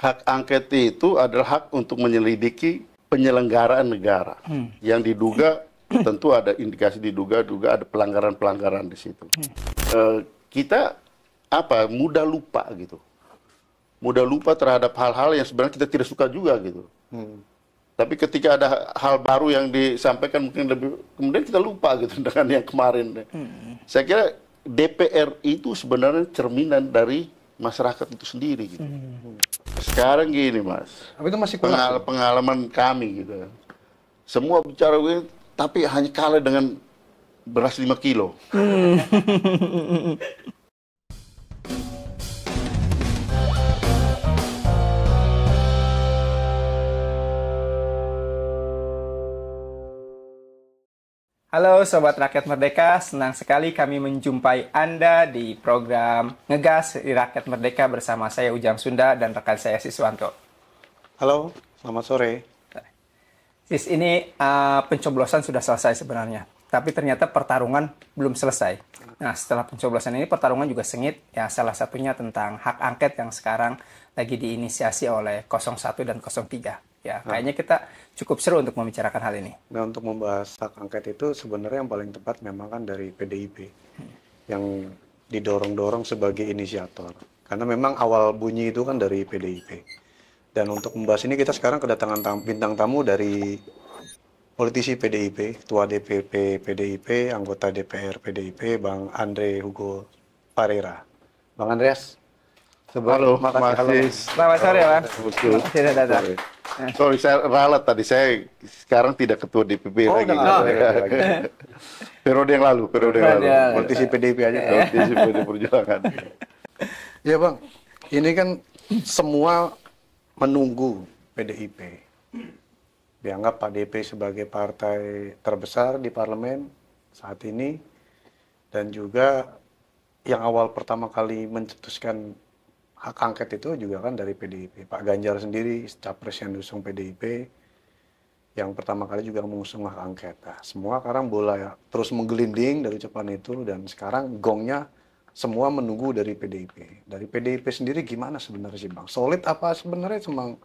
hak angket itu adalah hak untuk menyelidiki penyelenggaraan negara hmm. yang diduga tentu ada indikasi diduga juga ada pelanggaran-pelanggaran di situ. Hmm. E, kita apa mudah lupa gitu, mudah lupa terhadap hal-hal yang sebenarnya kita tidak suka juga gitu. Hmm. Tapi ketika ada hal baru yang disampaikan mungkin lebih kemudian kita lupa gitu dengan yang kemarin. Hmm. Saya kira DPR itu sebenarnya cerminan dari masyarakat itu sendiri gitu. Hmm. Sekarang gini mas. Tapi itu masih Pengal pengalaman kami gitu. Semua bicara gue, tapi hanya kalah dengan beras 5 kilo. Hmm. Halo Sobat Rakyat Merdeka, senang sekali kami menjumpai Anda di program Ngegas di Rakyat Merdeka bersama saya Ujang Sunda dan rekan saya Siswanto. Halo, selamat sore. Sis, ini uh, pencoblosan sudah selesai sebenarnya, tapi ternyata pertarungan belum selesai. Nah, setelah pencoblosan ini pertarungan juga sengit, ya salah satunya tentang hak angket yang sekarang lagi diinisiasi oleh 01 dan 03. Ya, ah. kayaknya kita cukup seru untuk membicarakan hal ini. Nah, untuk membahas hak angket itu sebenarnya yang paling tepat memang kan dari PDIP hmm. yang didorong-dorong sebagai inisiator. Karena memang awal bunyi itu kan dari PDIP. Dan untuk membahas ini kita sekarang kedatangan tam bintang tamu dari politisi PDIP, Ketua DPP PDIP, anggota DPR PDIP, Bang Andre Hugo Parera. Bang Andreas, Sebelum, Halo, makasih. Makasih. Selamat sore, Bang. Sudah datang. Sorry, saya ralat tadi. Saya sekarang tidak ketua DPP oh, lagi. Nah, periode yang lalu, periode yang lalu. Iya, iya, iya. Politisi PDP aja. Politisi Perjuangan. Ya Bang, ini kan semua menunggu PDIP. Dianggap Pak DP sebagai partai terbesar di parlemen saat ini. Dan juga yang awal pertama kali mencetuskan hak angket itu juga kan dari PDIP. Pak Ganjar sendiri, capres yang diusung PDIP, yang pertama kali juga mengusung hak angket. Nah, semua sekarang bola ya, terus menggelinding dari ucapan itu, dan sekarang gongnya semua menunggu dari PDIP. Dari PDIP sendiri gimana sebenarnya sih Bang? Solid apa sebenarnya cuma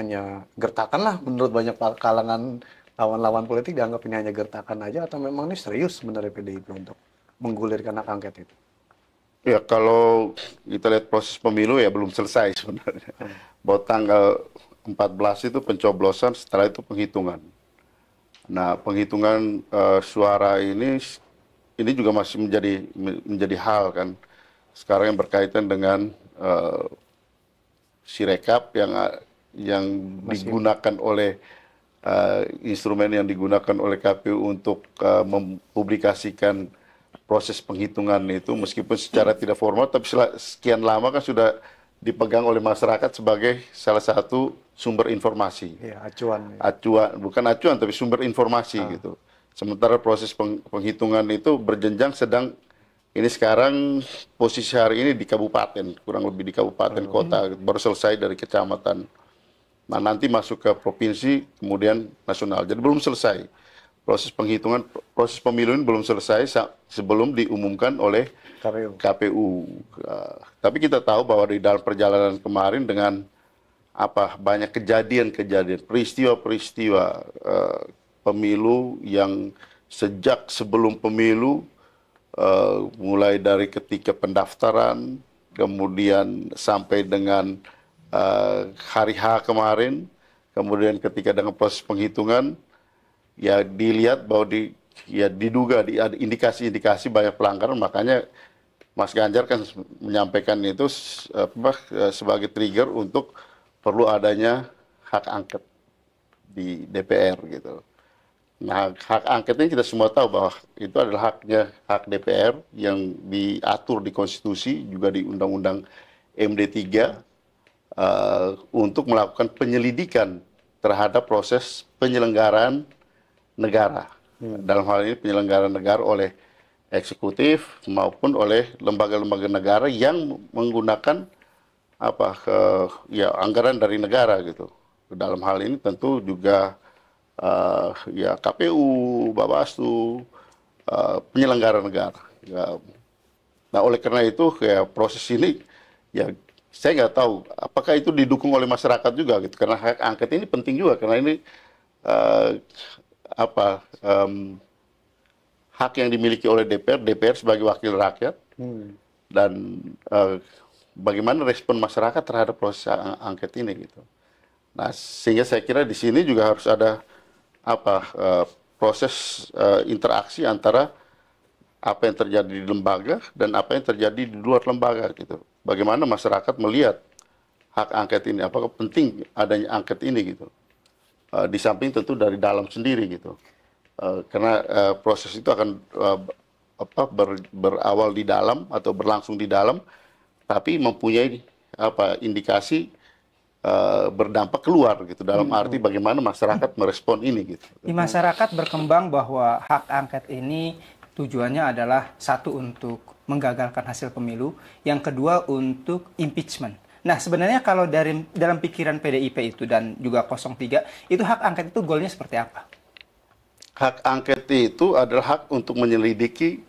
hanya gertakan lah menurut banyak kalangan lawan-lawan politik dianggap ini hanya gertakan aja atau memang ini serius sebenarnya PDIP untuk menggulirkan hak angket itu? Ya kalau kita lihat proses pemilu ya belum selesai sebenarnya. Hmm. Bahwa tanggal 14 itu pencoblosan, setelah itu penghitungan. Nah penghitungan uh, suara ini ini juga masih menjadi menjadi hal kan. Sekarang yang berkaitan dengan uh, sirekap yang yang masih. digunakan oleh uh, instrumen yang digunakan oleh KPU untuk uh, mempublikasikan proses penghitungan itu meskipun secara tidak formal tapi sekian lama kan sudah dipegang oleh masyarakat sebagai salah satu sumber informasi. Ya, acuan. Ya. Acuan bukan acuan tapi sumber informasi ah. gitu. Sementara proses penghitungan itu berjenjang sedang ini sekarang posisi hari ini di kabupaten, kurang lebih di kabupaten oh. kota baru selesai dari kecamatan. Nah, nanti masuk ke provinsi kemudian nasional. Jadi belum selesai proses penghitungan proses pemilu ini belum selesai sebelum diumumkan oleh KPU. KPU. Uh, tapi kita tahu bahwa di dalam perjalanan kemarin dengan apa banyak kejadian-kejadian, peristiwa-peristiwa uh, pemilu yang sejak sebelum pemilu uh, mulai dari ketika pendaftaran kemudian sampai dengan uh, hari H kemarin, kemudian ketika dengan proses penghitungan ya dilihat bahwa di ya diduga di, ada indikasi-indikasi banyak pelanggaran makanya Mas Ganjar kan menyampaikan itu apa, e, sebagai trigger untuk perlu adanya hak angket di DPR gitu. Nah hak angket ini kita semua tahu bahwa itu adalah haknya hak DPR yang diatur di konstitusi juga di undang-undang MD3 uh, e, untuk melakukan penyelidikan terhadap proses penyelenggaraan negara. Hmm. Dalam hal ini penyelenggara negara oleh eksekutif maupun oleh lembaga-lembaga negara yang menggunakan apa ke, ya anggaran dari negara gitu. Dalam hal ini tentu juga uh, ya KPU, Bawaslu, uh, penyelenggara negara. Ya. Nah oleh karena itu ya proses ini ya saya nggak tahu apakah itu didukung oleh masyarakat juga gitu karena hak angket ini penting juga karena ini uh, apa um, hak yang dimiliki oleh DPR, DPR sebagai wakil rakyat, hmm. dan uh, bagaimana respon masyarakat terhadap proses angket ini gitu. Nah, sehingga saya kira di sini juga harus ada apa uh, proses uh, interaksi antara apa yang terjadi di lembaga dan apa yang terjadi di luar lembaga gitu. Bagaimana masyarakat melihat hak angket ini? Apakah penting adanya angket ini gitu? uh, di samping tentu dari dalam sendiri gitu uh, karena uh, proses itu akan uh, apa ber, berawal di dalam atau berlangsung di dalam tapi mempunyai apa indikasi uh, berdampak keluar gitu dalam hmm. arti bagaimana masyarakat merespon ini gitu. Di masyarakat berkembang bahwa hak angket ini tujuannya adalah satu untuk menggagalkan hasil pemilu, yang kedua untuk impeachment Nah, sebenarnya kalau dari dalam pikiran PDIP itu dan juga 03 itu hak angket itu golnya seperti apa? Hak angket itu adalah hak untuk menyelidiki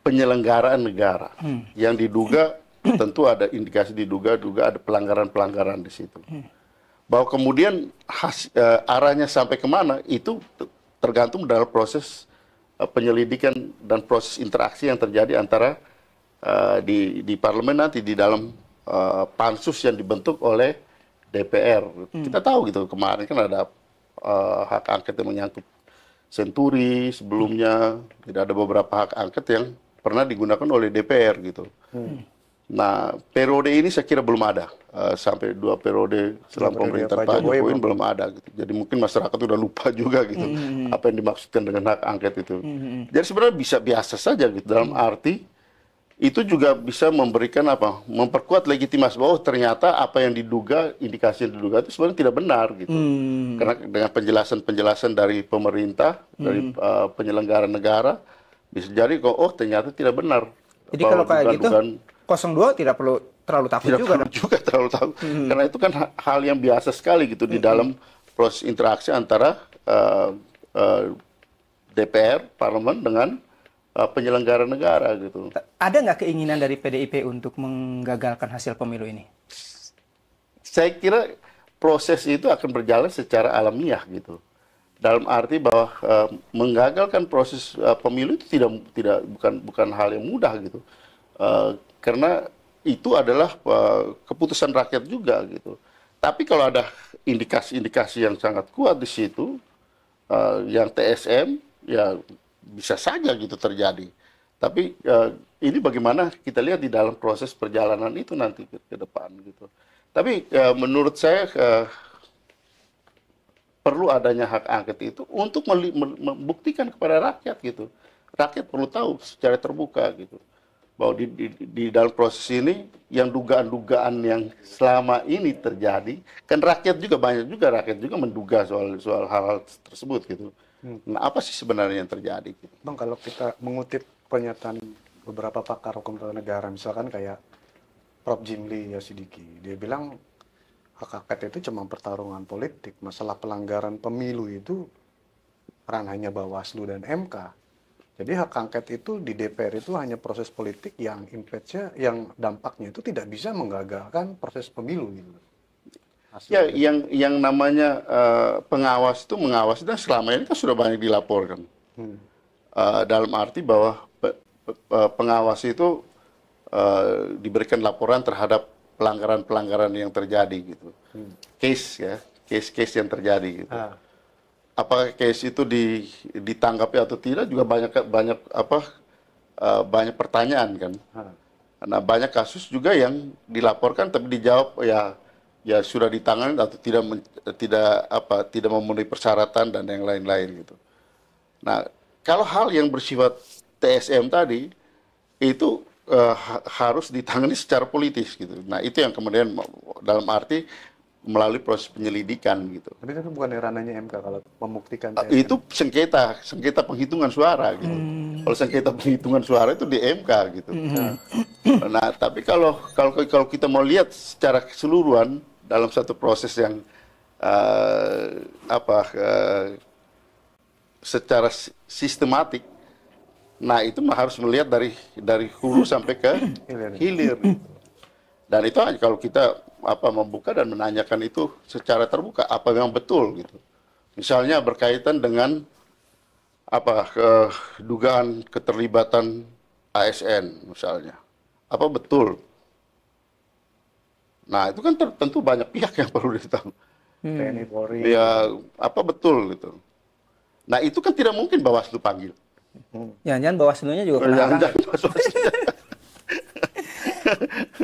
penyelenggaraan negara hmm. yang diduga tentu ada indikasi diduga juga ada pelanggaran-pelanggaran di situ. Hmm. Bahwa kemudian has, uh, arahnya sampai kemana itu tergantung dalam proses uh, penyelidikan dan proses interaksi yang terjadi antara uh, di di parlemen nanti di dalam Eh, pansus yang dibentuk oleh DPR. Hmm. Kita tahu gitu kemarin kan ada uh, hak angket yang menyangkut senturi sebelumnya hmm. tidak ada beberapa hak angket yang pernah digunakan oleh DPR gitu. Hmm. Nah periode ini saya kira belum ada uh, sampai dua periode setelah pemerintahan Pak Jokowi, Jokowi belum ada. Gitu. Jadi mungkin masyarakat sudah lupa juga gitu hmm. apa yang dimaksudkan dengan hak angket itu. Hmm. Jadi sebenarnya bisa biasa saja gitu dalam arti itu juga bisa memberikan apa memperkuat legitimasi bahwa ternyata apa yang diduga indikasi yang diduga itu sebenarnya tidak benar gitu hmm. karena dengan penjelasan penjelasan dari pemerintah hmm. dari uh, eh, penyelenggara negara bisa jadi kok oh ternyata tidak benar jadi kalau kayak gitu dugaan, 02 tidak perlu terlalu takut tidak juga perlu juga terlalu takut hmm. karena itu kan hal yang biasa sekali gitu hmm. di dalam proses interaksi antara uh, eh, uh, eh, DPR parlemen dengan Eh, penyelenggara negara gitu. Ada nggak keinginan dari PDIP untuk menggagalkan hasil pemilu ini? Saya kira proses itu akan berjalan secara alamiah gitu. Dalam arti bahwa uh, menggagalkan proses uh, pemilu itu tidak tidak bukan bukan hal yang mudah gitu. Uh, karena itu adalah uh, keputusan rakyat juga gitu. Tapi kalau ada indikasi-indikasi yang sangat kuat di situ, uh, yang TSM, ya bisa saja gitu terjadi. Tapi uh, ini bagaimana kita lihat di dalam proses perjalanan itu nanti ke, ke depan gitu. Tapi uh, menurut saya uh, perlu adanya hak angket itu untuk membuktikan kepada rakyat gitu. Rakyat perlu tahu secara terbuka gitu bahwa di, di, di dalam proses ini yang dugaan-dugaan yang selama ini terjadi kan rakyat juga banyak juga rakyat juga menduga soal soal hal-hal tersebut gitu Hmm. Nah, apa sih sebenarnya yang terjadi? Bang, kalau kita mengutip pernyataan beberapa pakar hukum tata negara, misalkan kayak Prof. Jimli Yasidiki, dia bilang hak angket itu cuma pertarungan politik, masalah pelanggaran pemilu itu ranahnya Bawaslu dan MK. Jadi hak angket itu di DPR itu hanya proses politik yang impactnya, yang dampaknya itu tidak bisa menggagalkan proses pemilu gitu. Ya, yang yang namanya uh, pengawas itu mengawas dan selama ini kan sudah banyak dilaporkan. Hmm. Uh, dalam arti bahwa pe, pe, pengawas itu uh, diberikan laporan terhadap pelanggaran-pelanggaran yang terjadi gitu. Hmm. Case ya, case-case yang terjadi gitu. Ah. Apakah case itu di, ditanggapi atau tidak juga banyak banyak apa uh, banyak pertanyaan kan. Ah. Nah, banyak kasus juga yang dilaporkan tapi dijawab ya ya sudah ditangani atau tidak tidak apa tidak memenuhi persyaratan dan yang lain-lain gitu. Nah, kalau hal yang bersifat TSM tadi itu uh, harus ditangani secara politis gitu. Nah, itu yang kemudian dalam arti melalui proses penyelidikan gitu. Tapi itu bukan ranahnya MK kalau membuktikan eh, TSM. Itu sengketa, sengketa penghitungan suara gitu. Hmm. Kalau sengketa penghitungan suara itu di MK gitu. Hmm. Nah, nah, tapi kalau kalau kalau kita mau lihat secara keseluruhan dalam satu proses yang uh, apa uh, secara sistematik. Nah itu harus melihat dari dari hulu sampai ke hilir. Dan itu kalau kita apa membuka dan menanyakan itu secara terbuka apa memang betul gitu. Misalnya berkaitan dengan apa ke, dugaan keterlibatan ASN misalnya. Apa betul Nah itu kan tentu banyak pihak yang perlu ditahu. Hmm. TNI Polri. Ya apa betul gitu. Nah itu kan tidak mungkin Bawaslu panggil. Hmm. Jangan-jangan nya juga kena Jangan -jangan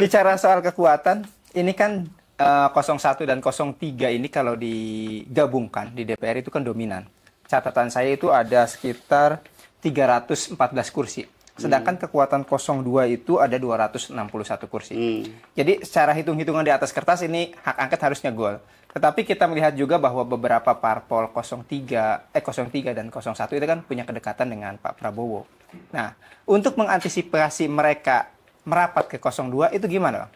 Bicara soal kekuatan, ini kan uh, eh, 01 dan 03 ini kalau digabungkan di DPR itu kan dominan. Catatan saya itu ada sekitar 314 kursi Sedangkan hmm. kekuatan 02 itu ada 261 kursi. Hmm. Jadi secara hitung-hitungan di atas kertas ini hak angket harusnya gol. Tetapi kita melihat juga bahwa beberapa parpol 03 eh 03 dan 01 itu kan punya kedekatan dengan Pak Prabowo. Nah, untuk mengantisipasi mereka merapat ke 02 itu gimana,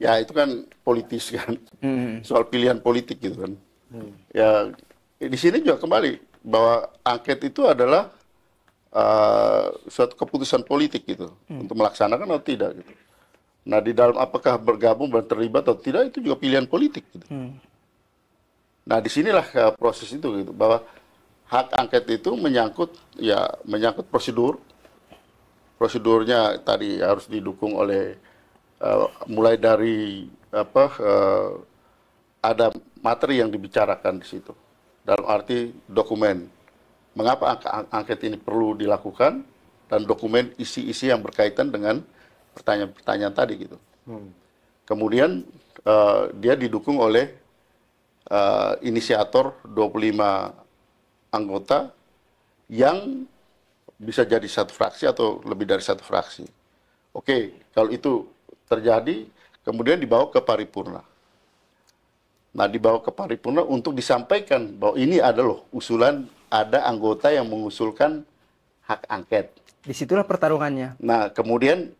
Ya, itu kan politis kan. Hmm. Soal pilihan politik gitu kan. Hmm. Ya, di sini juga kembali bahwa angket itu adalah uh, suatu keputusan politik gitu hmm. untuk melaksanakan atau tidak gitu. Nah di dalam apakah bergabung dan terlibat atau tidak itu juga pilihan politik gitu. Hmm. Nah disinilah uh, proses itu gitu bahwa hak angket itu menyangkut ya menyangkut prosedur prosedurnya tadi harus didukung oleh uh, mulai dari apa uh, ada materi yang dibicarakan di situ dalam arti dokumen mengapa angket ini perlu dilakukan dan dokumen isi-isi yang berkaitan dengan pertanyaan-pertanyaan tadi gitu. Hmm. Kemudian uh, dia didukung oleh uh, inisiator 25 anggota yang bisa jadi satu fraksi atau lebih dari satu fraksi. Oke, kalau itu terjadi, kemudian dibawa ke paripurna. Nah, dibawa ke paripurna untuk disampaikan bahwa ini adalah usulan ada anggota yang mengusulkan hak angket. Disitulah pertarungannya. Nah, kemudian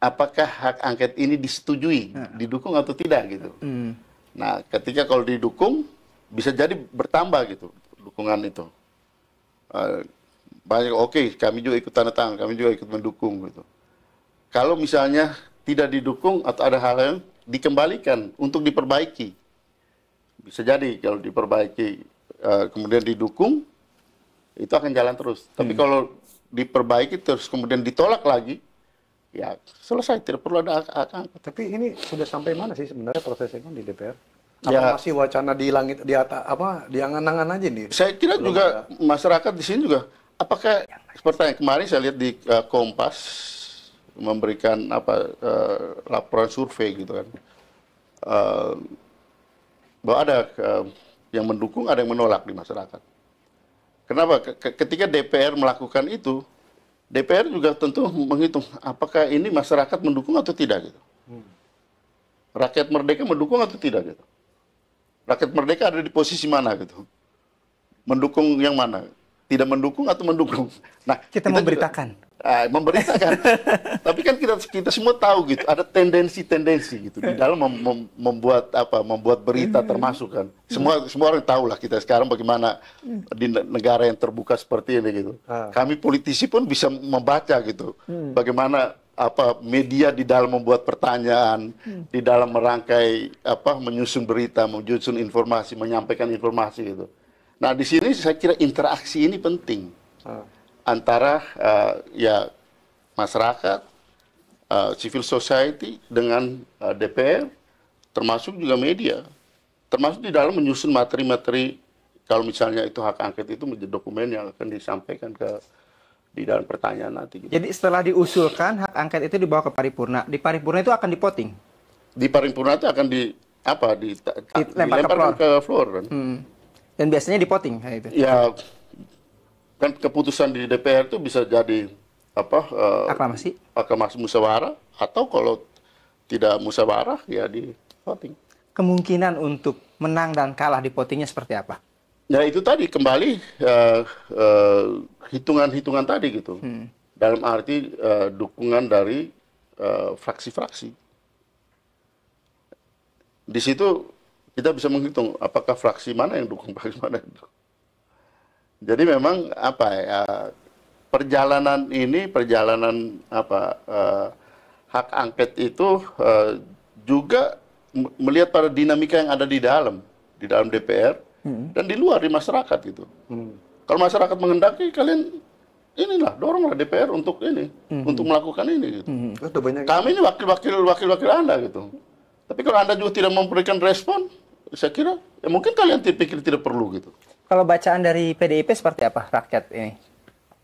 apakah hak angket ini disetujui, didukung atau tidak gitu. Hmm. Nah, ketika kalau didukung, bisa jadi bertambah gitu dukungan itu. Uh, banyak oke, okay, kami juga ikut tanda tangan, kami juga ikut mendukung gitu. Kalau misalnya tidak didukung atau ada hal yang dikembalikan untuk diperbaiki, bisa jadi kalau diperbaiki uh, kemudian didukung itu akan jalan terus. Tapi hmm. kalau diperbaiki terus kemudian ditolak lagi, ya selesai tidak perlu ada angkat. Tapi ini sudah sampai mana sih sebenarnya prosesnya di DPR? Ya. Apa ya, masih wacana di langit di atas apa di angan-angan aja nih? Saya kira Belum juga ada. masyarakat di sini juga apakah seperti yang kemarin saya lihat di uh, Kompas memberikan apa uh, laporan survei gitu kan. Uh, bahwa ada uh, yang mendukung, ada yang menolak di masyarakat. Kenapa? Ketika DPR melakukan itu, DPR juga tentu menghitung apakah ini masyarakat mendukung atau tidak gitu. Hmm. Rakyat merdeka mendukung atau tidak gitu. Rakyat merdeka ada di posisi mana gitu. Mendukung yang mana? Tidak mendukung atau mendukung. Nah, kita, kita memberitakan. Juga, Nah, memberitakan. Tapi kan kita kita semua tahu gitu, ada tendensi-tendensi gitu di dalam mem, mem, membuat apa? Membuat berita iya. termasuk kan. Iya. Semua semua orang tahu lah kita sekarang bagaimana iya. di negara yang terbuka seperti ini gitu. Ah. Kami politisi pun bisa membaca gitu. Bagaimana apa media di dalam membuat pertanyaan, di dalam merangkai apa menyusun berita, menyusun informasi, menyampaikan informasi gitu. Nah, di sini saya kira interaksi ini penting. Ah antara uh, ya masyarakat, uh, civil society dengan uh, eh, DPR, termasuk juga media, termasuk di dalam menyusun materi-materi kalau misalnya itu hak angket itu menjadi dokumen yang akan disampaikan ke di dalam pertanyaan nanti. Gitu. Jadi setelah diusulkan hak angket itu dibawa ke paripurna, di paripurna itu akan dipoting. Di paripurna itu akan di apa di di lempar ke floor, ke floor kan? hmm. dan biasanya dipoting gitu? Ya kan keputusan di DPR itu bisa jadi apa uh, aklamasi aklamasi musyawarah atau kalau tidak musyawarah ya di voting kemungkinan untuk menang dan kalah di votingnya seperti apa ya itu tadi kembali eh, eh, hitungan-hitungan uh, uh, hitungan tadi gitu hmm. dalam arti uh, dukungan dari fraksi-fraksi uh, di situ kita bisa menghitung apakah fraksi mana yang dukung fraksi mana yang dukung jadi memang apa ya eh, perjalanan ini perjalanan apa eh, hak angket itu eh, juga melihat pada dinamika yang ada di dalam di dalam DPR hmm. dan di luar di masyarakat gitu. Hmm. Kalau masyarakat menghendaki kalian inilah doronglah DPR untuk ini hmm. untuk melakukan ini gitu. Hmm. banyak. Kami ini wakil-wakil wakil-wakil Anda gitu. Tapi kalau Anda juga tidak memberikan respon, saya kira ya mungkin kalian pikir tidak perlu gitu kalau bacaan dari PDIP seperti apa rakyat ini?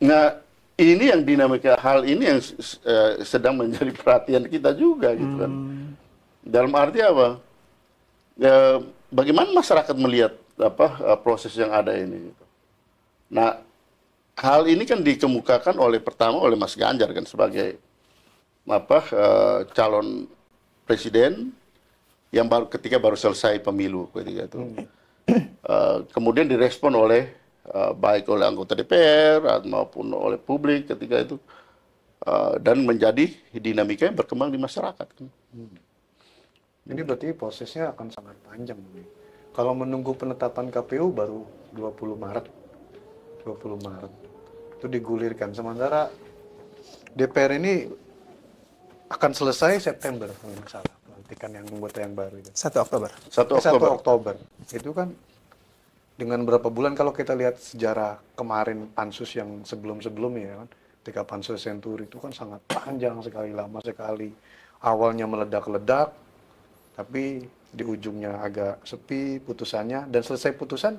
Nah, ini yang dinamika hal ini yang uh, sedang menjadi perhatian kita juga gitu kan. Hmm. Dalam arti apa? Ya, bagaimana masyarakat melihat apa uh, proses yang ada ini? Gitu. Nah, hal ini kan dikemukakan oleh pertama oleh Mas Ganjar kan sebagai apa uh, calon presiden yang baru ketika baru selesai pemilu ketika itu. Hmm uh, kemudian direspon oleh uh, baik oleh anggota DPR maupun oleh publik ketika itu uh, dan menjadi dinamika yang berkembang di masyarakat. Hmm. Ini berarti prosesnya akan sangat panjang. Kalau menunggu penetapan KPU baru 20 Maret. 20 Maret. Itu digulirkan. Sementara DPR ini akan selesai September kalau salah pelantikan yang membuat yang baru itu. 1 Oktober. Satu Oktober. Oktober. Itu kan dengan berapa bulan kalau kita lihat sejarah kemarin pansus yang sebelum-sebelumnya ya kan ketika pansus senturi itu kan sangat panjang sekali lama sekali awalnya meledak-ledak tapi di ujungnya agak sepi putusannya dan selesai putusan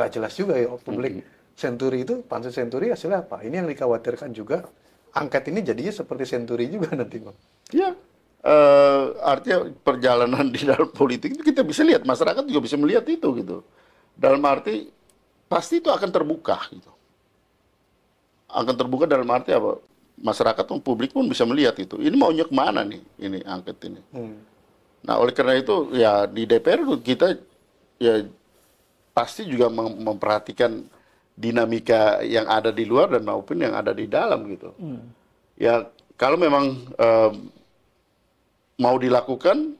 nggak jelas juga ya publik senturi itu pansus senturi hasilnya apa ini yang dikhawatirkan juga angket ini jadinya seperti senturi juga nanti bang ya uh, artinya perjalanan di dalam politik itu kita bisa lihat masyarakat juga bisa melihat itu gitu dalam arti pasti itu akan terbuka gitu akan terbuka dalam arti apa masyarakat pun publik pun bisa melihat itu ini maunya kemana nih ini angket ini hmm. nah oleh karena itu ya di DPR kita ya pasti juga mem memperhatikan dinamika yang ada di luar dan maupun yang ada di dalam gitu hmm. ya kalau memang uh, mau dilakukan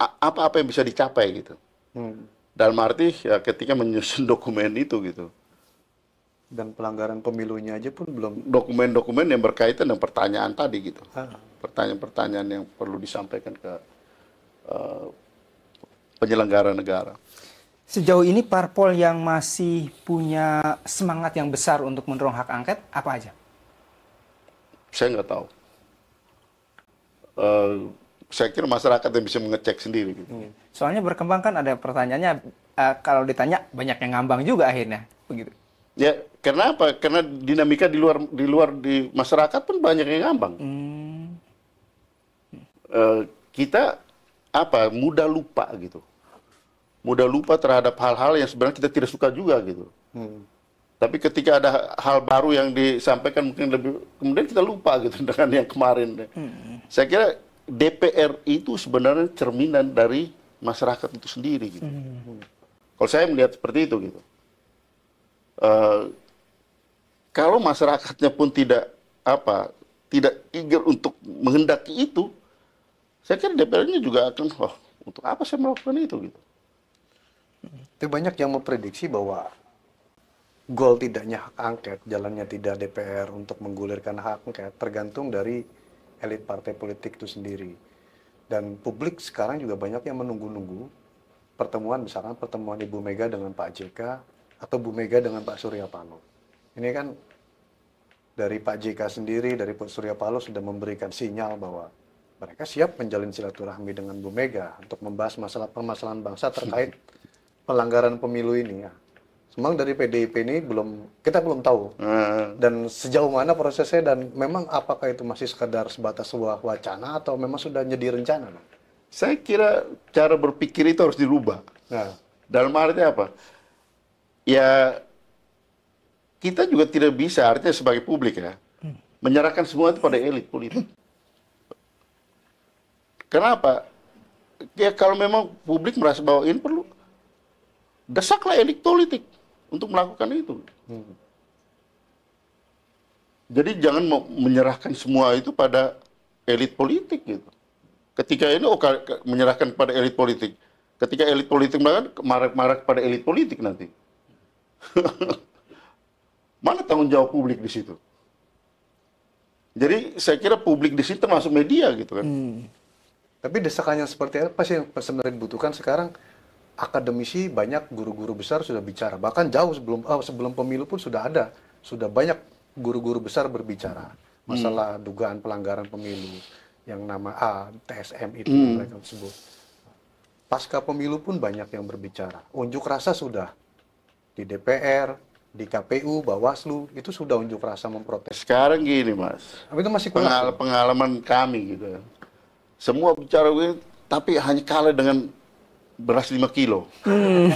apa-apa yang bisa dicapai gitu. Hmm. Dalam arti ya, ketika menyusun dokumen itu gitu. Dan pelanggaran pemilunya aja pun belum. Dokumen-dokumen yang berkaitan dengan pertanyaan tadi gitu. Ah. Pertanyaan-pertanyaan yang perlu disampaikan ke uh, penyelenggara negara. Sejauh ini parpol yang masih punya semangat yang besar untuk mendorong hak angket apa aja? Saya nggak tahu. Eh, saya kira masyarakat yang bisa mengecek sendiri. Gitu. Iya. Soalnya berkembang kan ada pertanyaannya uh, kalau ditanya banyak yang ngambang juga akhirnya begitu. Ya karena apa? Karena dinamika di luar di luar di masyarakat pun banyak yang ngambang. Hmm. Uh, kita apa? Mudah lupa gitu. Mudah lupa terhadap hal-hal yang sebenarnya kita tidak suka juga gitu. Hmm. Tapi ketika ada hal baru yang disampaikan mungkin lebih kemudian kita lupa gitu dengan yang kemarin. Hmm. Saya kira DPR itu sebenarnya cerminan dari masyarakat itu sendiri gitu. Hmm. Kalau saya melihat seperti itu gitu. Uh, kalau masyarakatnya pun tidak apa, tidak eager untuk menghendaki itu, saya kira DPR-nya juga akan oh, untuk apa saya melakukan itu gitu. Hmm. Itu banyak yang memprediksi bahwa goal tidaknya hak angket, jalannya tidak DPR untuk menggulirkan hak angket tergantung dari elit partai politik itu sendiri. Dan publik sekarang juga banyak yang menunggu-nunggu pertemuan misalkan pertemuan Ibu Mega dengan Pak JK atau Bu Mega dengan Pak Surya Paloh. Ini kan dari Pak JK sendiri, dari Pak Surya Paloh sudah memberikan sinyal bahwa mereka siap menjalin silaturahmi dengan Bu Mega untuk membahas masalah permasalahan bangsa terkait pelanggaran pemilu ini ya memang dari PDIP ini belum kita belum tahu hmm. dan sejauh mana prosesnya dan memang apakah itu masih sekadar sebatas sebuah wacana atau memang sudah jadi rencana? Saya kira cara berpikir itu harus dirubah. Nah. Dalam arti apa? Ya kita juga tidak bisa artinya sebagai publik ya hmm. menyerahkan semua itu pada elit politik. Kenapa? Ya kalau memang publik merasa bahwa ini perlu, desaklah elit politik untuk melakukan itu. Hmm. Jadi jangan menyerahkan semua itu pada elit politik gitu. Ketika ini oh, menyerahkan pada elit politik. Ketika elit politik melakukan marak-marak pada elit politik nanti. Mana tanggung jawab publik di situ? Jadi saya kira publik di situ termasuk media gitu kan. Hmm. Tapi desakannya seperti apa sih yang sebenarnya dibutuhkan sekarang? akademisi banyak guru-guru besar sudah bicara bahkan jauh sebelum uh, sebelum pemilu pun sudah ada sudah banyak guru-guru besar berbicara masalah hmm. dugaan pelanggaran pemilu yang nama A TSM itu hmm. mereka sebut pasca pemilu pun banyak yang berbicara unjuk rasa sudah di DPR di KPU Bawaslu itu sudah unjuk rasa memprotes sekarang gini mas tapi itu masih Pengal pengalaman kami gitu ya. semua bicara ini tapi hanya kalah dengan beras 5 kilo. Hmm.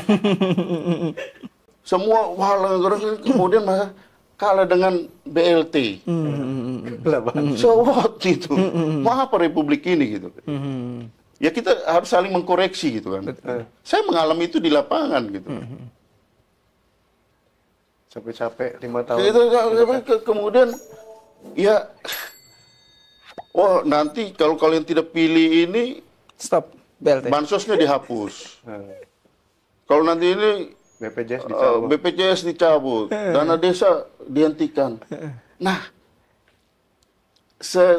Semua walang kemudian masa kalah dengan BLT. Hmm. Hmm. So what itu? maaf Mau apa republik ini gitu? Ya kita harus saling mengkoreksi gitu kan. Saya mengalami itu di lapangan gitu. Capek-capek lima gitu, tahun. Gitu, gitu, kemudian ya, oh nanti kalau kalian tidak pilih ini, stop BLT. Ya? Bansosnya dihapus. Kalau nanti ini BPJS eh, dicabut. BPJS dicabut, dana desa dihentikan. Nah,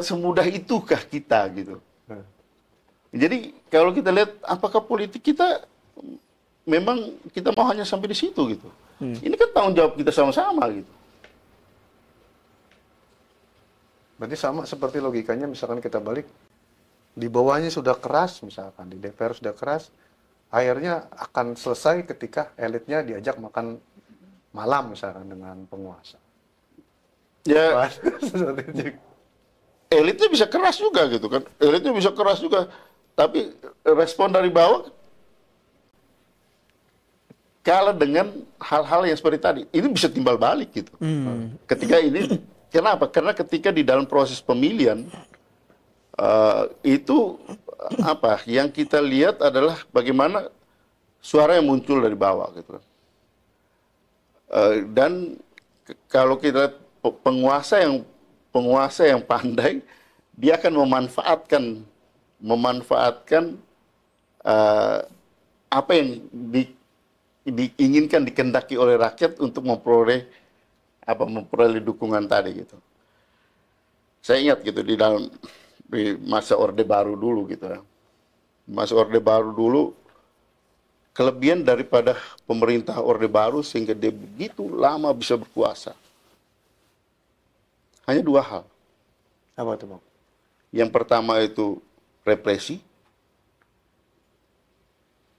semudah itukah kita gitu? Jadi kalau kita lihat apakah politik kita memang kita mau hanya sampai di situ gitu. Hmm. Ini kan tanggung jawab kita sama-sama gitu. Berarti sama seperti logikanya misalkan kita balik di bawahnya sudah keras misalkan di DPR sudah keras akhirnya akan selesai ketika elitnya diajak makan malam misalkan dengan penguasa ya elitnya bisa keras juga gitu kan elitnya bisa keras juga tapi respon dari bawah kalah dengan hal-hal yang seperti tadi ini bisa timbal balik gitu hmm. ketika ini kenapa karena ketika di dalam proses pemilihan uh, itu apa yang kita lihat adalah bagaimana suara yang muncul dari bawah gitu uh, dan kalau kita penguasa yang penguasa yang pandai dia akan memanfaatkan memanfaatkan uh, apa yang di, diinginkan dikendaki oleh rakyat untuk memperoleh apa memperoleh dukungan tadi gitu. Saya ingat gitu di dalam di masa Orde Baru dulu gitu ya. Masa Orde Baru dulu kelebihan daripada pemerintah Orde Baru sehingga dia begitu lama bisa berkuasa. Hanya dua hal. Apa itu, Bang? Yang pertama itu represi.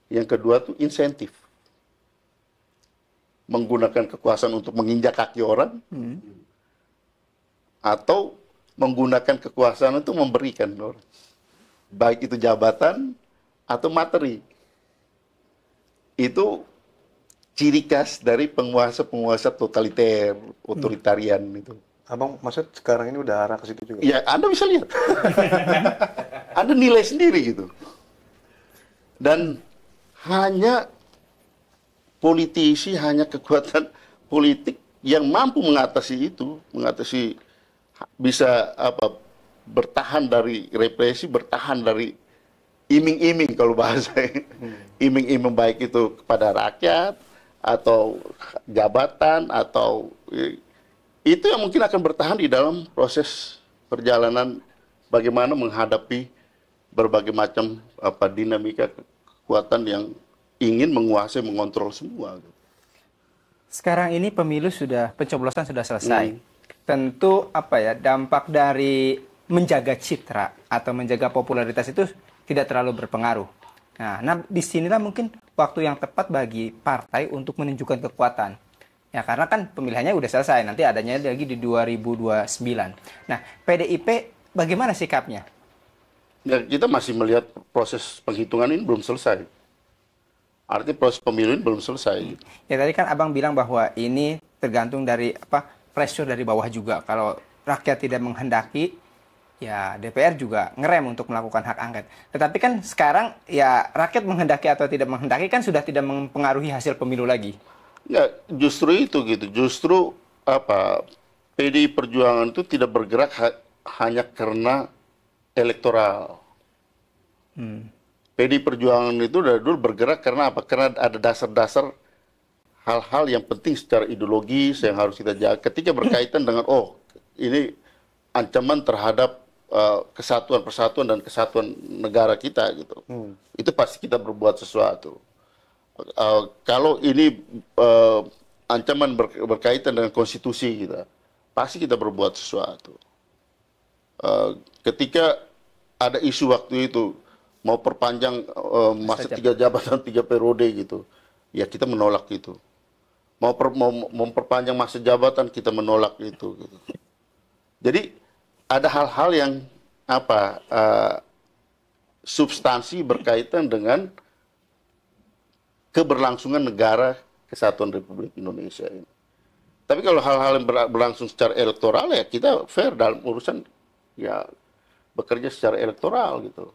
Yang kedua itu insentif. Menggunakan kekuasaan untuk menginjak kaki orang. Hmm. Atau menggunakan kekuasaan itu memberikan, orang Baik itu jabatan atau materi. Itu ciri khas dari penguasa-penguasa totaliter, otoritarian hmm. itu. Abang maksud sekarang ini udah arah ke situ juga? Ya, Anda bisa lihat. anda nilai sendiri gitu. Dan hanya politisi, hanya kekuatan politik yang mampu mengatasi itu, mengatasi bisa apa bertahan dari represi, bertahan dari iming-iming kalau bahasa ya. hmm. iming-iming baik itu kepada rakyat atau jabatan atau itu yang mungkin akan bertahan di dalam proses perjalanan bagaimana menghadapi berbagai macam apa dinamika kekuatan yang ingin menguasai mengontrol semua. Gitu. Sekarang ini pemilu sudah pencoblosan sudah selesai. Hmm tentu apa ya dampak dari menjaga citra atau menjaga popularitas itu tidak terlalu berpengaruh. Nah, nah disinilah mungkin waktu yang tepat bagi partai untuk menunjukkan kekuatan. Ya karena kan pemilihannya udah selesai, nanti adanya lagi di 2029. Nah, PDIP bagaimana sikapnya? Ya, kita masih melihat proses penghitungan ini belum selesai. arti proses pemilu ini belum selesai. Ya tadi kan Abang bilang bahwa ini tergantung dari apa pressure dari bawah juga. Kalau rakyat tidak menghendaki, ya DPR juga ngerem untuk melakukan hak angket. Tetapi kan sekarang ya rakyat menghendaki atau tidak menghendaki kan sudah tidak mempengaruhi hasil pemilu lagi. Ya justru itu gitu. Justru apa PDI Perjuangan itu tidak bergerak ha hanya karena elektoral. Hmm. PDI Perjuangan itu dari dulu bergerak karena apa? Karena ada dasar-dasar hal-hal yang penting secara ideologi yang harus kita jaga ketika berkaitan dengan oh ini ancaman terhadap uh, kesatuan persatuan dan kesatuan negara kita gitu. Hmm. Itu pasti kita berbuat sesuatu. Uh, kalau ini uh, ancaman ber berkaitan dengan konstitusi kita, pasti kita berbuat sesuatu. Uh, ketika ada isu waktu itu mau perpanjang uh, masa tiga jabatan tiga periode gitu, ya kita menolak itu mau, per, mau memperpanjang masa jabatan kita menolak itu. Gitu. Jadi ada hal-hal yang apa uh, substansi berkaitan dengan keberlangsungan negara kesatuan Republik Indonesia ini. Tapi kalau hal-hal yang berlangsung secara elektoral ya kita fair dalam urusan ya bekerja secara elektoral gitu.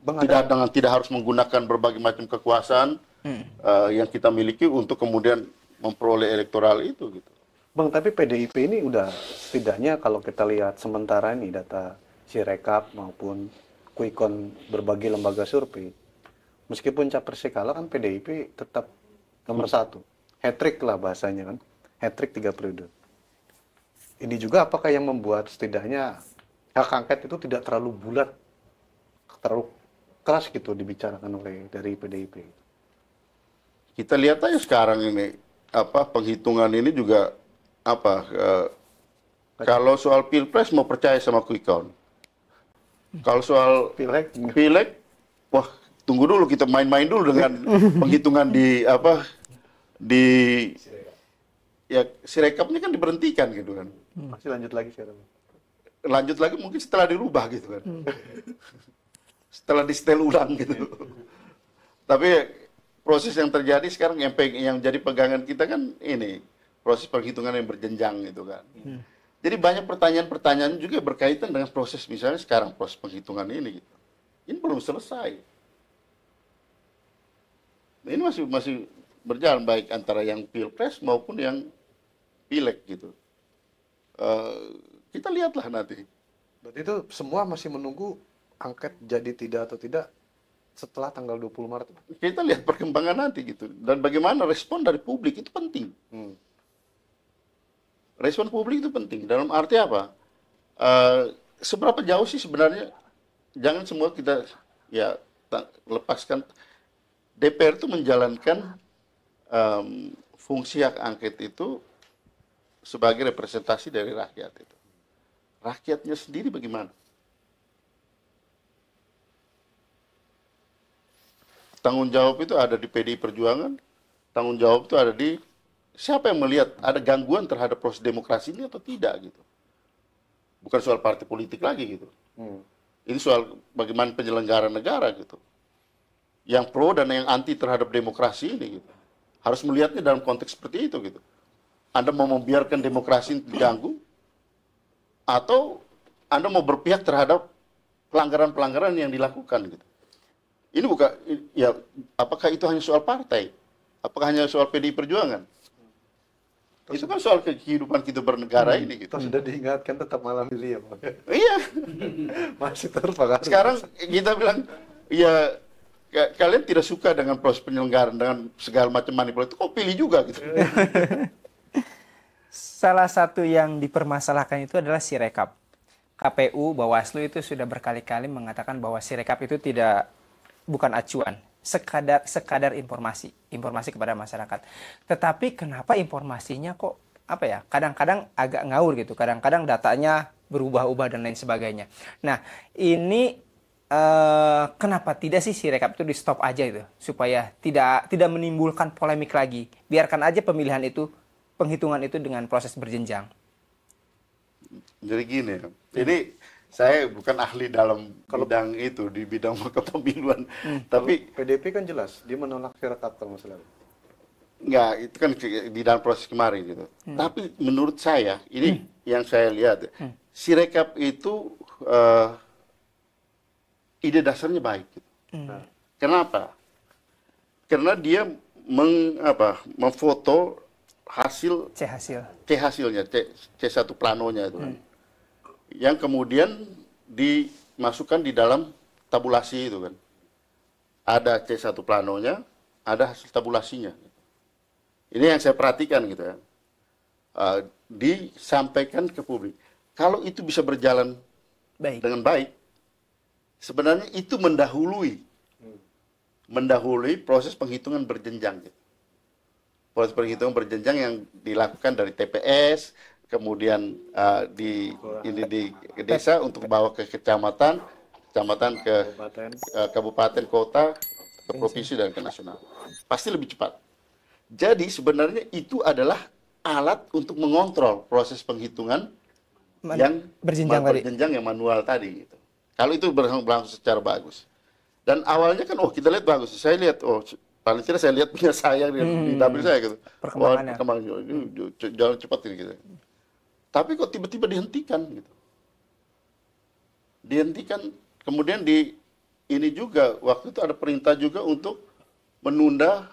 Bang, tidak ada... dengan tidak harus menggunakan berbagai macam kekuasaan hmm. uh, yang kita miliki untuk kemudian memperoleh elektoral itu gitu. Bang, tapi PDIP ini udah setidaknya kalau kita lihat sementara ini data Sirekap maupun Kuikon berbagai lembaga survei, meskipun capresnya kalah kan PDIP tetap nomor hmm. satu. hat lah bahasanya kan. hat tiga periode. Ini juga apakah yang membuat setidaknya hak angket itu tidak terlalu bulat, terlalu keras gitu dibicarakan oleh dari PDIP? Kita lihat aja sekarang ini apa penghitungan ini juga apa uh, kalau soal pilpres mau percaya sama quick count. Kalau soal pileg, pileg, wah tunggu dulu kita main-main dulu dengan penghitungan di apa di ya sirekapnya kan diberhentikan gitu kan. Masih lanjut lagi sekarang. Lanjut lagi mungkin setelah dirubah gitu kan. Hmm. setelah di setel ulang gitu. Tapi proses yang terjadi sekarang yang, yang jadi pegangan kita kan ini proses perhitungan yang berjenjang gitu kan. Hmm. Jadi banyak pertanyaan-pertanyaan juga berkaitan dengan proses misalnya sekarang proses penghitungan ini gitu. Ini belum selesai. Nah, ini masih masih berjalan baik antara yang pilpres maupun yang pilek gitu. Uh, kita lihatlah nanti. Berarti itu semua masih menunggu angket jadi tidak atau tidak setelah tanggal 20 Maret? Kita lihat perkembangan nanti gitu. Dan bagaimana respon dari publik itu penting. Hmm. Respon publik itu penting. Dalam arti apa? Uh, seberapa jauh sih sebenarnya jangan semua kita ya lepaskan DPR itu menjalankan um, fungsi hak angket itu sebagai representasi dari rakyat itu. Rakyatnya sendiri bagaimana? tanggung jawab itu ada di PDI Perjuangan, tanggung jawab itu ada di siapa yang melihat ada gangguan terhadap proses demokrasi ini atau tidak gitu. Bukan soal partai politik lagi gitu. Hmm. Ini soal bagaimana penyelenggara negara gitu. Yang pro dan yang anti terhadap demokrasi ini gitu. Harus melihatnya dalam konteks seperti itu gitu. Anda mau membiarkan demokrasi diganggu atau Anda mau berpihak terhadap pelanggaran-pelanggaran yang dilakukan gitu. Ini bukan ya apakah itu hanya soal partai? Apakah hanya soal PDI Perjuangan? Terus, itu kan soal kehidupan kita bernegara hmm, ini gitu. Sudah diingatkan tetap malam ini ya, Pak. iya. Masih terpengaruh. Sekarang kita bilang ya kalian tidak suka dengan proses penyelenggaraan dengan segala macam manipulasi, kok pilih juga gitu. Salah satu yang dipermasalahkan itu adalah sirekap. KPU, Bawaslu itu sudah berkali-kali mengatakan bahwa sirekap itu tidak bukan acuan, sekadar sekadar informasi, informasi kepada masyarakat. Tetapi kenapa informasinya kok apa ya? Kadang-kadang agak ngawur gitu, kadang-kadang datanya berubah-ubah dan lain sebagainya. Nah, ini Uh, kenapa tidak sih si rekap itu di stop aja itu supaya tidak tidak menimbulkan polemik lagi. Biarkan aja pemilihan itu penghitungan itu dengan proses berjenjang. Jadi gini, ini saya bukan ahli dalam Kalau, bidang itu di bidang kepemiluan. Hmm. Tapi PDP kan jelas dia menolak sirekap kalau misalnya. Enggak, itu kan di dalam proses kemarin gitu. Hmm. Tapi menurut saya ini hmm. yang saya lihat hmm. Sirekap itu uh, ide dasarnya baik. Gitu. Hmm. Nah, kenapa? Karena dia meng, apa, memfoto hasil C hasil C hasilnya C C satu planonya itu. Hmm yang kemudian dimasukkan di dalam tabulasi itu kan. Ada C1 planonya, ada hasil tabulasinya. Ini yang saya perhatikan gitu ya. Uh, disampaikan ke publik. Kalau itu bisa berjalan baik. dengan baik, sebenarnya itu mendahului mendahului proses penghitungan berjenjang. Gitu. Proses penghitungan berjenjang yang dilakukan dari TPS, kemudian uh, di ini di desa untuk bawa ke kecamatan, kecamatan ke kabupaten, uh, kabupaten kota, ke provinsi dan ke nasional. Pasti lebih cepat. Jadi sebenarnya itu adalah alat untuk mengontrol proses penghitungan Man, yang berjenjang, berjenjang yang manual tadi gitu. Kalau itu berlangsung secara bagus. Dan awalnya kan oh kita lihat bagus. Saya lihat oh paling tidak saya lihat punya saya hmm. di saya gitu. Perkembangannya. Oh, perkembangan, jalan cepat ini gitu. Tapi kok tiba-tiba dihentikan gitu. Dihentikan, kemudian di ini juga waktu itu ada perintah juga untuk menunda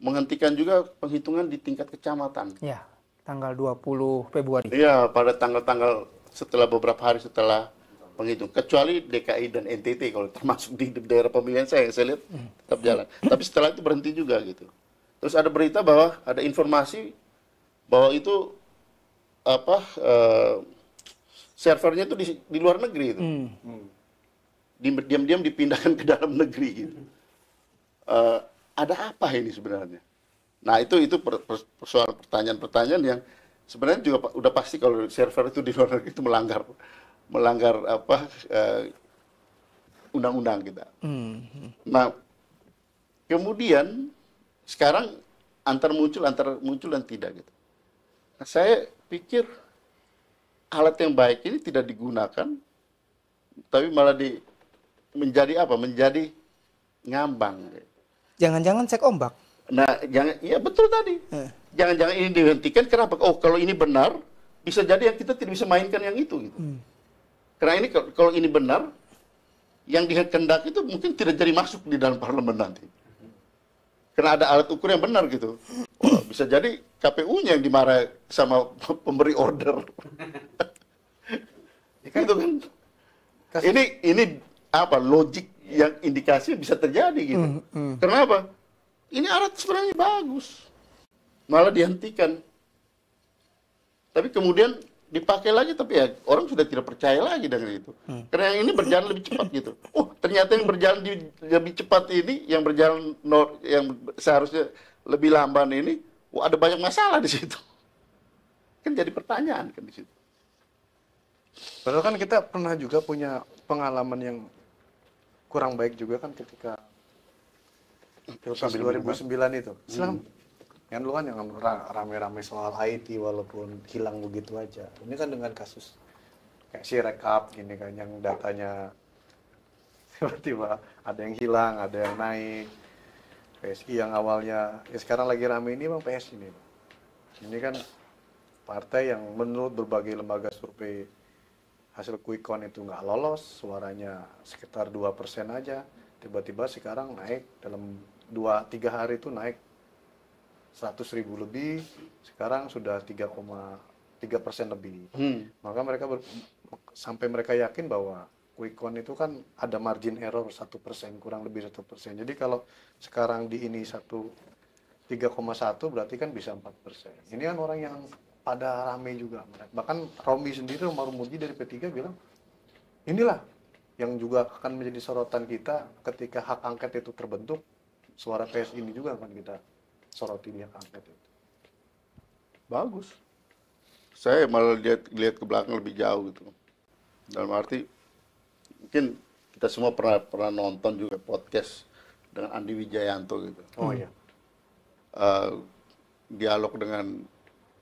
menghentikan juga penghitungan di tingkat kecamatan. Iya, tanggal 20 Februari. Iya, pada tanggal-tanggal setelah beberapa hari setelah penghitung kecuali DKI dan NTT kalau termasuk di daerah pemilihan saya yang saya lihat hmm. tetap jalan tapi setelah itu berhenti juga gitu terus ada berita bahwa ada informasi bahwa itu apa uh, servernya itu di, di luar negeri itu. Hmm. hmm. Diam-diam dipindahkan ke dalam negeri gitu. Uh, ada apa ini sebenarnya? Nah, itu itu per, per, soal pertanyaan-pertanyaan yang sebenarnya juga udah pasti kalau server itu di luar negeri itu melanggar melanggar apa eh, undang-undang kita. Hmm. Nah, kemudian sekarang antar muncul antar muncul dan tidak gitu. Nah, saya pikir alat yang baik ini tidak digunakan, tapi malah di menjadi apa? Menjadi ngambang. Jangan-jangan cek ombak. Nah, jangan, ya betul tadi. Eh. Jangan-jangan eh. ini dihentikan. Kenapa? Oh, kalau ini benar, bisa jadi yang kita tidak bisa mainkan yang itu. Gitu. Hmm. Karena ini kalau ini benar, yang dihendak itu mungkin tidak jadi masuk di dalam parlemen nanti. Karena ada alat ukur yang benar gitu. bisa jadi KPU-nya yang dimarahi sama pemberi order. ya kan? Gitu kan? Kasih. Ini ini apa logik ya. yang indikasi bisa terjadi gitu. Mm, mm. Kenapa? Ini alat sebenarnya bagus, malah dihentikan. Tapi kemudian dipakai lagi, tapi ya orang sudah tidak percaya lagi dengan itu. Hmm. Karena yang ini berjalan lebih cepat gitu. Oh, ternyata yang berjalan di, lebih cepat ini, yang berjalan nor, yang seharusnya lebih lamban ini Wah, ada banyak masalah di situ. Kan jadi pertanyaan kan di situ. Padahal kan kita pernah juga punya pengalaman yang kurang baik juga kan ketika Pilpres 2009 kan? itu. Selam, hmm. kan lu kan yang rame-rame soal IT walaupun hilang begitu aja. Ini kan dengan kasus kayak si rekap gini kan yang datanya tiba-tiba ada yang hilang, ada yang naik PSI yang awalnya ya sekarang lagi ramai ini bang PSI ini ini kan partai yang menurut berbagai lembaga survei hasil quick count itu nggak lolos suaranya sekitar dua persen aja tiba-tiba sekarang naik dalam dua tiga hari itu naik 100 ribu lebih sekarang sudah tiga tiga persen lebih hmm. maka mereka ber, sampai mereka yakin bahwa quick itu kan ada margin error satu persen kurang lebih satu persen jadi kalau sekarang di ini satu tiga satu berarti kan bisa empat persen ini kan orang yang pada rame juga bahkan Romi sendiri Romar Muji dari P3 bilang inilah yang juga akan menjadi sorotan kita ketika hak angket itu terbentuk suara PS ini juga akan kita soroti di hak angket itu bagus saya malah lihat lihat ke belakang lebih jauh gitu dalam arti mungkin kita semua pernah pernah nonton juga podcast dengan Andi Wijayanto gitu. Oh iya. Uh, dialog dengan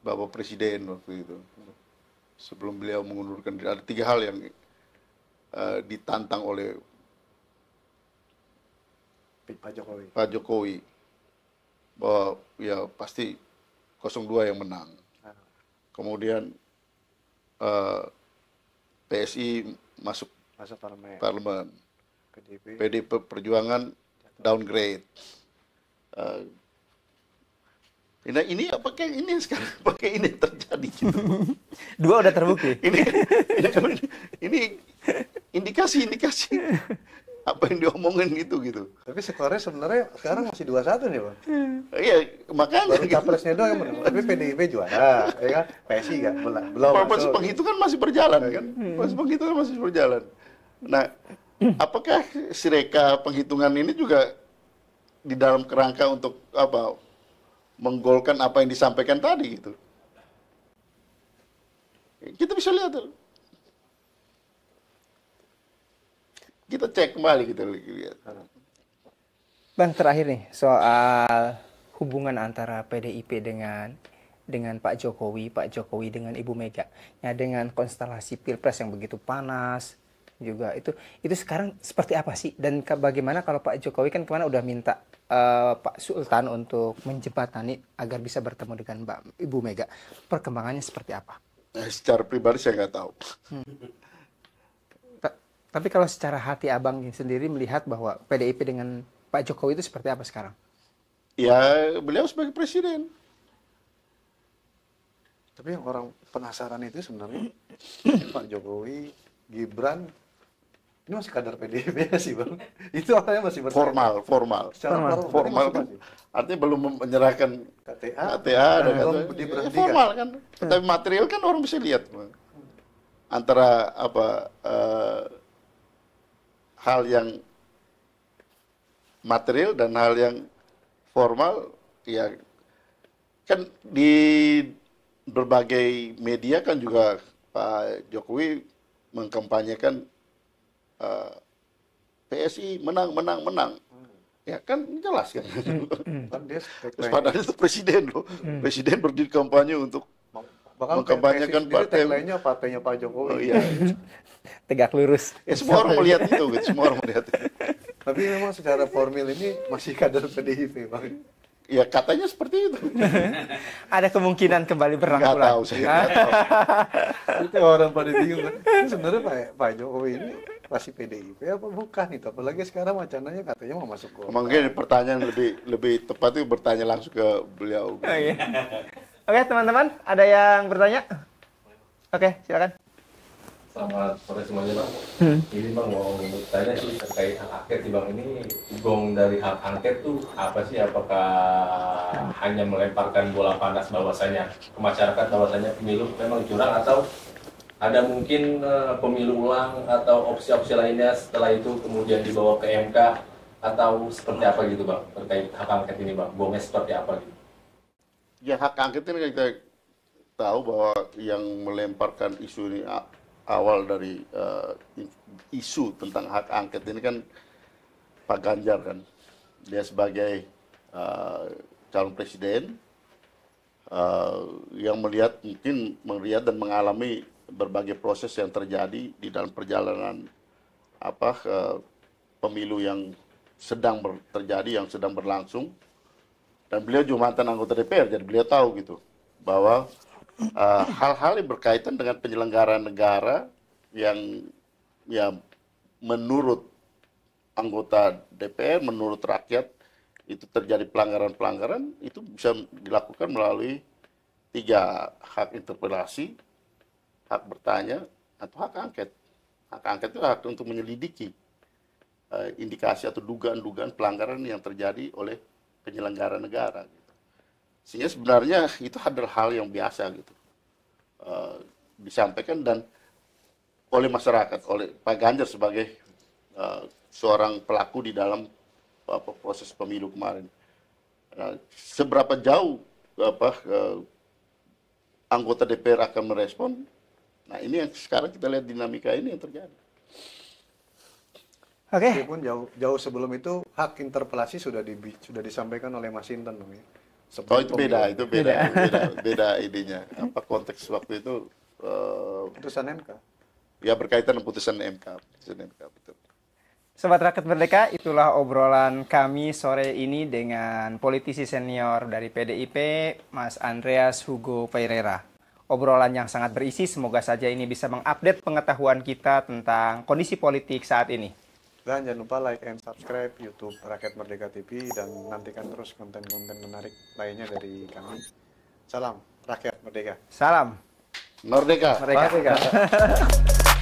Bapak Presiden waktu itu. Sebelum beliau mengundurkan diri, ada tiga hal yang uh, ditantang oleh Pak Jokowi. Pak Jokowi bahwa ya pasti 02 yang menang. Ah. Kemudian uh, eh, PSI masuk masa parlemen, parlemen. PDP. Perjuangan downgrade uh, ini ini apa kayak ini sekarang pakai ini terjadi gitu. Dua udah terbukti. ini, ini, ini indikasi indikasi apa yang diomongin gitu gitu. Tapi skornya sebenarnya sekarang masih dua satu nih bang. Iya makanya. Baru gitu. capresnya doang Tapi PDIP juara, ya kan? PSI kan belum. Belum. Proses penghitungan masih berjalan kan? Hmm. Proses penghitungan masih berjalan. Nah, apakah sireka penghitungan ini juga di dalam kerangka untuk apa menggolkan apa yang disampaikan tadi gitu? Kita bisa lihat loh. Kita cek kembali kita lihat. Bang terakhir nih soal hubungan antara PDIP dengan dengan Pak Jokowi, Pak Jokowi dengan Ibu Mega. Ya dengan konstelasi Pilpres yang begitu panas, juga itu itu sekarang seperti apa sih dan bagaimana kalau Pak Jokowi kan kemana udah minta uh, Pak Sultan untuk menjembatani agar bisa bertemu dengan Mbak Ibu Mega perkembangannya seperti apa? Eh, secara pribadi saya nggak tahu. Hmm. Ta tapi kalau secara hati abang sendiri melihat bahwa PDIP dengan Pak Jokowi itu seperti apa sekarang? Ya beliau sebagai presiden. Tapi yang orang penasaran itu sebenarnya Pak Jokowi, Gibran, ini masih PDP PDIP sih bang. Itu awalnya masih bersaing. formal, formal. Secara formal, formal, formal kan. Artinya belum menyerahkan KTA, KTA dan kan. formal kan. Hmm. Tapi material kan orang bisa lihat bang. Antara apa uh, hal yang material dan hal yang formal, ya kan di berbagai media kan juga Pak Jokowi mengkampanyekan uh, eh, PSI menang, menang, menang. Hmm. Ya kan jelas kan. Hmm. Terus kan padahal itu presiden loh. Mm-hmm. Presiden berdiri kampanye untuk Bahkan mengkampanyekan partai. lainnya partainya Pak Jokowi. Oh, iya. Tegak lurus. Ya, semua orang melihat itu, gitu. semua orang melihat itu. Tapi memang secara formil ini masih kader PDIP, Bang. Ya katanya seperti itu. Ada kemungkinan kembali berangkat. Gak tahu saya. tahu. itu orang pada bingung. Kan. Sebenarnya Pak, Pak Jokowi ini masih PDIP apa bukan itu? Apalagi sekarang wacananya katanya mau masuk ke. Mungkin pertanyaan lebih lebih tepat itu bertanya langsung ke beliau. Oh, iya. Oke, okay. okay, teman-teman, ada yang bertanya? Oke, okay, silakan. Selamat sore semuanya bang. Hmm. Ini bang mau bertanya sih terkait hak angket sih bang ini gong dari hak angket tuh apa sih? Apakah hanya melemparkan bola panas bahwasanya ke masyarakat bahwasanya pemilu memang curang atau ada mungkin uh, pemilu ulang atau opsi-opsi lainnya setelah itu kemudian dibawa ke MK atau seperti apa gitu bang terkait hak angket ini bang gongnya seperti apa gitu? Ya hak angket ini kan kita tahu bahwa yang melemparkan isu ini ah, awal dari uh, isu tentang hak angket ini kan Pak Ganjar kan dia sebagai uh, calon presiden uh, yang melihat mungkin melihat dan mengalami berbagai proses yang terjadi di dalam perjalanan apa uh, pemilu yang sedang terjadi yang sedang berlangsung dan beliau juga mantan anggota DPR jadi beliau tahu gitu bahwa Eh, hal-hal uh, yang berkaitan dengan penyelenggara negara yang ya menurut anggota DPR, menurut rakyat itu terjadi pelanggaran-pelanggaran itu bisa dilakukan melalui tiga hak interpelasi, hak bertanya atau hak angket. Hak angket itu hak untuk menyelidiki uh, indikasi atau dugaan-dugaan pelanggaran yang terjadi oleh penyelenggara negara sehingga sebenarnya itu adalah hal yang biasa gitu uh, disampaikan dan oleh masyarakat oleh Pak Ganjar sebagai uh, seorang pelaku di dalam apa, proses pemilu kemarin nah, seberapa jauh apa uh, anggota DPR akan merespon nah ini yang sekarang kita lihat dinamika ini yang terjadi Oke. Okay. Meskipun jauh jauh sebelum itu hak interpelasi sudah di, sudah disampaikan oleh Mas Intan, Ya. Sebelum oh itu pemilu. beda, itu beda, beda, beda, beda idenya. Apa konteks waktu itu? Uh, putusan MK. Ya berkaitan dengan putusan MK, putusan MK betul. Sobat Rakyat Merdeka, itulah obrolan kami sore ini dengan politisi senior dari PDIP, Mas Andreas Hugo Pereira. Obrolan yang sangat berisi, semoga saja ini bisa mengupdate pengetahuan kita tentang kondisi politik saat ini. Dan jangan lupa like and subscribe YouTube Rakyat Merdeka TV dan nantikan terus konten-konten menarik lainnya dari kami. Salam Rakyat Merdeka. Salam Merdeka. Merdeka. Merdeka.